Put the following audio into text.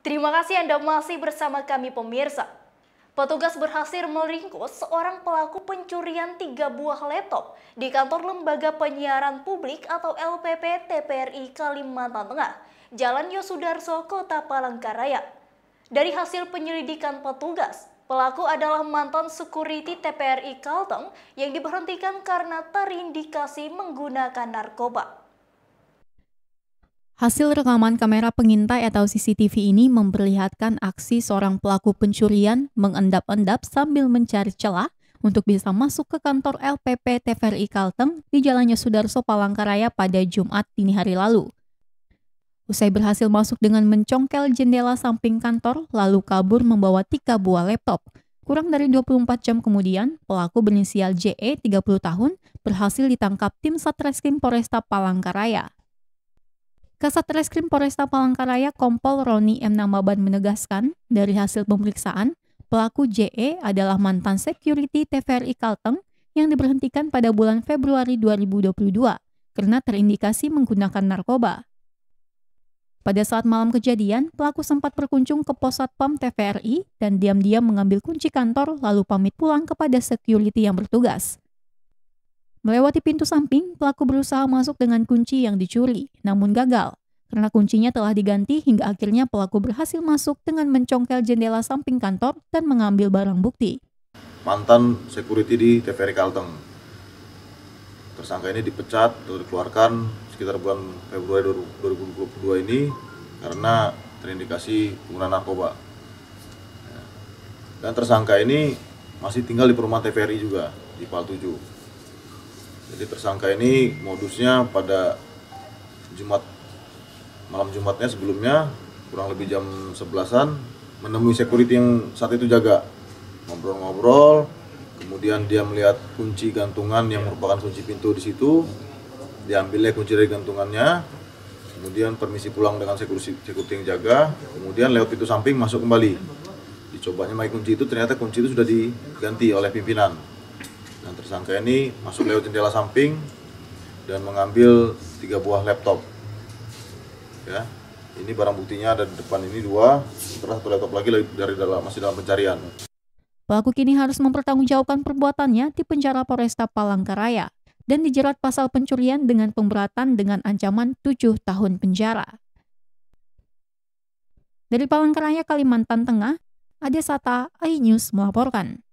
Terima kasih Anda masih bersama kami pemirsa. Petugas berhasil meringkus seorang pelaku pencurian tiga buah laptop di kantor Lembaga Penyiaran Publik atau LPP TPRI Kalimantan Tengah, Jalan Yosudarso, Kota Palangkaraya. Dari hasil penyelidikan petugas, pelaku adalah mantan security TPRI Kalteng yang diberhentikan karena terindikasi menggunakan narkoba. Hasil rekaman kamera pengintai atau CCTV ini memperlihatkan aksi seorang pelaku pencurian mengendap-endap sambil mencari celah untuk bisa masuk ke kantor LPP TVRI Kalteng di Jalannya Sudarso Palangkaraya pada Jumat dini hari lalu. Usai berhasil masuk dengan mencongkel jendela samping kantor, lalu kabur membawa tiga buah laptop. Kurang dari 24 jam kemudian, pelaku berinisial JE 30 tahun berhasil ditangkap tim Satreskrim Polresta Palangkaraya. Kasat Reskrim Polresta Palangkaraya Kompol Roni M. Namaban menegaskan, dari hasil pemeriksaan, pelaku JE adalah mantan security TVRI Kalteng yang diberhentikan pada bulan Februari 2022 karena terindikasi menggunakan narkoba. Pada saat malam kejadian, pelaku sempat berkunjung ke pos satpam TVRI dan diam-diam mengambil kunci kantor lalu pamit pulang kepada security yang bertugas. Melewati pintu samping, pelaku berusaha masuk dengan kunci yang dicuri, namun gagal. Karena kuncinya telah diganti hingga akhirnya pelaku berhasil masuk dengan mencongkel jendela samping kantor dan mengambil barang bukti. Mantan security di TVRI Kalteng. Tersangka ini dipecat atau dikeluarkan sekitar bulan Februari 2022 ini karena terindikasi pengguna narkoba. Ya. Dan tersangka ini masih tinggal di perumahan TVRI juga di Pal 7. Jadi tersangka ini modusnya pada Jumat malam Jumatnya sebelumnya kurang lebih jam 11-an menemui security yang saat itu jaga ngobrol-ngobrol kemudian dia melihat kunci gantungan yang merupakan kunci pintu di situ diambilnya kunci dari gantungannya kemudian permisi pulang dengan security, security yang jaga kemudian lewat pintu samping masuk kembali dicobanya main kunci itu ternyata kunci itu sudah diganti oleh pimpinan Tersangka ini masuk lewat jendela samping dan mengambil tiga buah laptop. Ya, ini barang buktinya ada di depan ini dua, setelah satu laptop lagi dari dalam masih dalam pencarian. Pelaku kini harus mempertanggungjawabkan perbuatannya di penjara Polresta Palangkaraya dan dijerat pasal pencurian dengan pemberatan dengan ancaman tujuh tahun penjara. Dari Palangkaraya, Kalimantan Tengah, Adesata, Sata, iNews melaporkan.